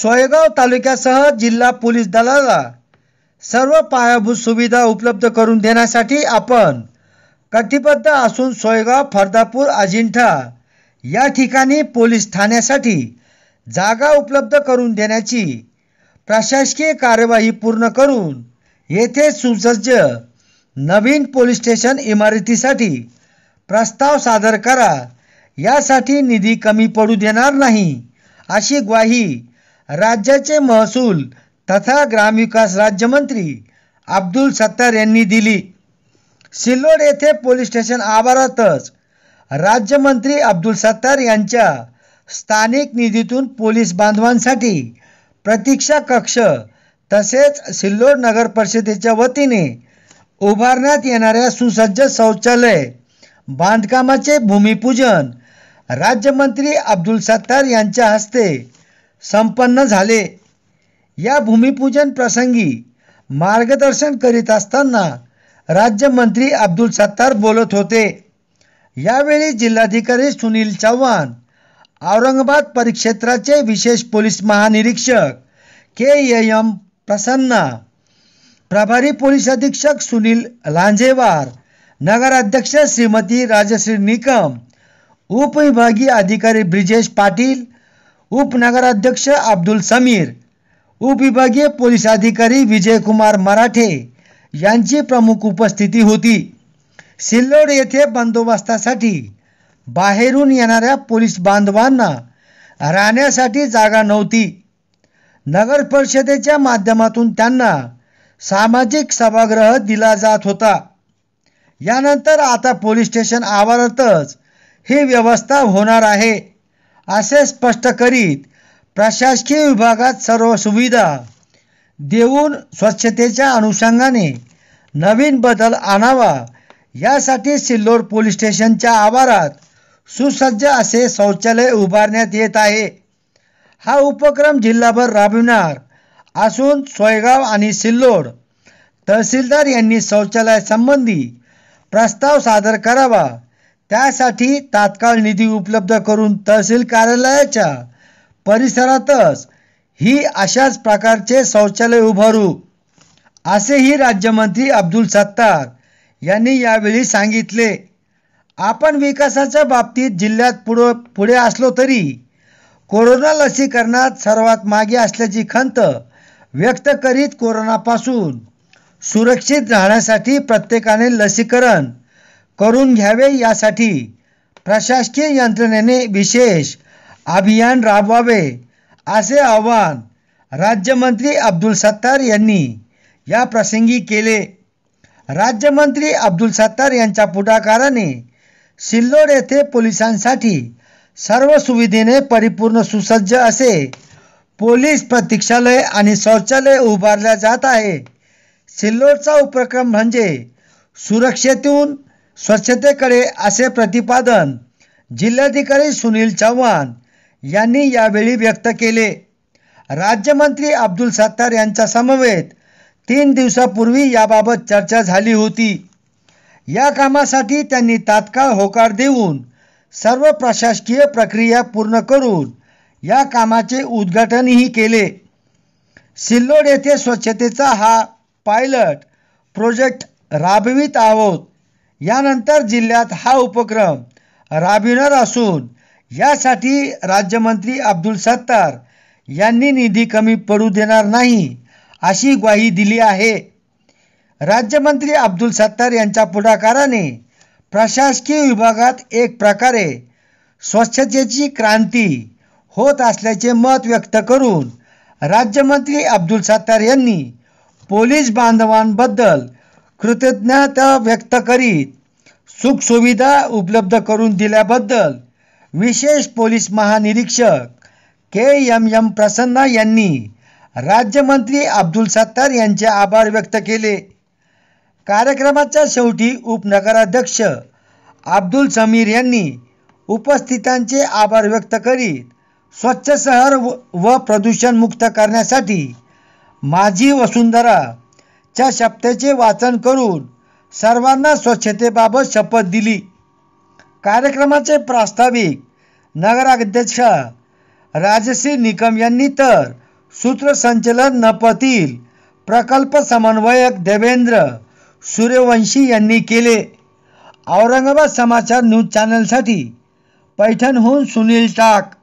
सोयगाव तालुक्यासह जिल्हा पोलीस दलाला सर्व पायाभूत सुविधा उपलब्ध करून देण्यासाठी आपण कटिबद्ध असून सोयगाव फर्दापूर अजिंठा या ठिकाणी पोलीस ठाण्यासाठी जागा उपलब्ध करून देण्याची प्रशासकीय कार्यवाही पूर्ण करून येथे सुसज्ज नवीन पोलीस स्टेशन इमारतीसाठी प्रस्ताव सादर करा यासाठी निधी कमी पडू देणार नाही अशी ग्वाही राज्याचे महसूल तथा ग्रामविकास राज्यमंत्री अब्दुल सत्तार यांनी दिली सिल्लोड येथे पोलीस स्टेशन आवारातच राज्यमंत्री अब्दुल सत्तार यांच्या स्थानिक निधीतून पोलीस बांधवांसाठी प्रतीक्षा कक्ष तसेच सिल्लोड नगर परिषदेच्या वतीने उभारण्यात येणाऱ्या सुसज्ज शौचालय बांधकामाचे भूमिपूजन राज्यमंत्री अब्दुल सत्तार यांच्या हस्ते संपन्न झाले या भूमिपूजन प्रसंगी मार्गदर्शन करीत असताना राज्यमंत्री अब्दुल सत्तार बोलत होते यावेळी जिल्हाधिकारी सुनील चव्हाण औरंगाबाद परिक्षेत्राचे विशेष पोलीस महानिरीक्षक के एम प्रसन्ना प्रभारी पोलीस अधीक्षक सुनील लांजेवार नगराध्यक्ष श्रीमती राजश्री निकम उपविभागीय अधिकारी ब्रिजेश पाटील उपनगराध्यक्ष अब्दुल समीर उपविभागीय पोलीस अधिकारी विजयकुमार मराठे यांची प्रमुख उपस्थिती होती सिल्लोड येथे बंदोबस्तासाठी बाहेरून येणाऱ्या पोलीस बांधवांना राहण्यासाठी जागा नव्हती नगर परिषदेच्या माध्यमातून त्यांना सामाजिक सभागृह दिला जात होता यानंतर आता पोलीस स्टेशन आवारातच ही व्यवस्था होणार आहे असे स्पष्ट करीत प्रशासकीय विभागात सर्व सुविधा देऊन स्वच्छतेच्या अनुषंगाने नवीन बदल आणावा यासाठी सिल्लोड पोलीस स्टेशनच्या आवारात सुसज्ज असे शौचालय उभारण्यात येत आहे हा उपक्रम जिल्हाभर राबविणार असून सोयगाव आणि सिल्लोड तहसीलदार यांनी शौचालयासंबंधी प्रस्ताव सादर करावा त्यासाठी तात्काळ निधी उपलब्ध करून तहसील कार्यालयाच्या परिसरातच ही अशाच प्रकारचे शौचालय उभारू असेही राज्यमंत्री अब्दुल सत्तार यांनी यावेळी सांगितले आपण विकासाच्या बाबतीत जिल्ह्यात पुढं पुढे असलो तरी कोरोना लसीकरणात सर्वात मागे असल्याची खंत व्यक्त करीत कोरोनापासून सुरक्षित राहण्यासाठी प्रत्येकाने लसीकरण करून घ्यावे यासाठी प्रशासकीय यंत्रणेने विशेष अभियान राबवावे असे आवाहन राज्यमंत्री अब्दुल सत्तार यांनी या प्रसंगी केले राज्यमंत्री अब्दुल सत्तार यांच्या पुढाकाराने सिल्लोड येथे पोलिसांसाठी सर्व सुविधेने परिपूर्ण सुसज्ज असे पोलीस प्रतीक्षालय आणि शौचालय उभारल्या जात आहे सिल्लोडचा उपक्रम म्हणजे सुरक्षेतून स्वच्छतेकडे असे प्रतिपादन जिल्हाधिकारी सुनील चव्हाण यांनी यावेळी व्यक्त केले राज्यमंत्री अब्दुल सत्तार यांच्या समवेत तीन दिवसापूर्वी याबाबत चर्चा झाली होती या कामासाठी त्यांनी तात्काळ होकार देऊन सर्व प्रशासकीय प्रक्रिया पूर्ण करून या कामाचे उद्घाटनही केले सिल्लोड येथे स्वच्छतेचा हा पायलट प्रोजेक्ट राबवित आहोत यानंतर जिल्ह्यात हा उपक्रम राबविणार असून यासाठी राज्यमंत्री अब्दुल सत्तार यांनी निधी कमी पडू देणार नाही अशी ग्वाही दिली आहे राज्यमंत्री अब्दुल सत्तार यांच्या पुढाकाराने प्रशासकीय विभागात एक प्रकारे स्वच्छतेची क्रांती होत असल्याचे मत व्यक्त करून राज्यमंत्री अब्दुल सत्तार यांनी पोलीस बांधवांबद्दल कृतज्ञता व्यक्त करीत सुखसुविधा उपलब्ध करून दिल्याबद्दल विशेष पोलीस महानिरीक्षक के एम एम प्रसन्ना यांनी राज्यमंत्री अब्दुल सत्तार यांचे आभार व्यक्त केले कार्यक्रमाच्या शेवटी उपनगराध्यक्ष अब्दुल समीर यांनी उपस्थितांचे आभार व्यक्त करीत स्वच्छ शहर व प्रदूषण मुक्त करण्यासाठी माझी वसुंधराच्या शब्दाचे वाचन करून सर्वांना स्वच्छतेबाबत शपथ दिली कार्यक्रमाचे प्रास्ताविक नगराध्यक्ष राजश्री निकम यांनी तर सूत्रसंचलन नपतील प्रकल्प समन्वयक देवेंद्र सूर्यवंशी यांनी केले औरंगाबाद समाचार न्यूज चॅनलसाठी पैठणहून सुनील टाक